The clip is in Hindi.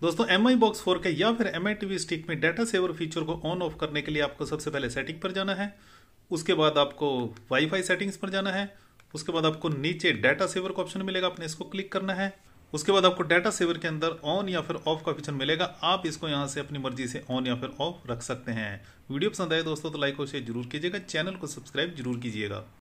दोस्तों एम आई बॉक्स फोर के या फिर एम आई टीवी स्टिक में डाटा सेवर फीचर को ऑन ऑफ करने के लिए आपको सबसे पहले सेटिंग पर जाना है उसके बाद आपको वाईफाई सेटिंग्स पर जाना है उसके बाद आपको नीचे डाटा सेवर का ऑप्शन मिलेगा आपने इसको क्लिक करना है उसके बाद आपको डाटा सेवर के अंदर ऑन या फिर ऑफ का ऑप्शन मिलेगा आप इसको यहाँ से अपनी मर्जी से ऑन या फिर ऑफ रख सकते हैं वीडियो पसंद आए दोस्तों तो लाइक और शेयर जरूर कीजिएगा चैनल को सब्सक्राइब जरूर कीजिएगा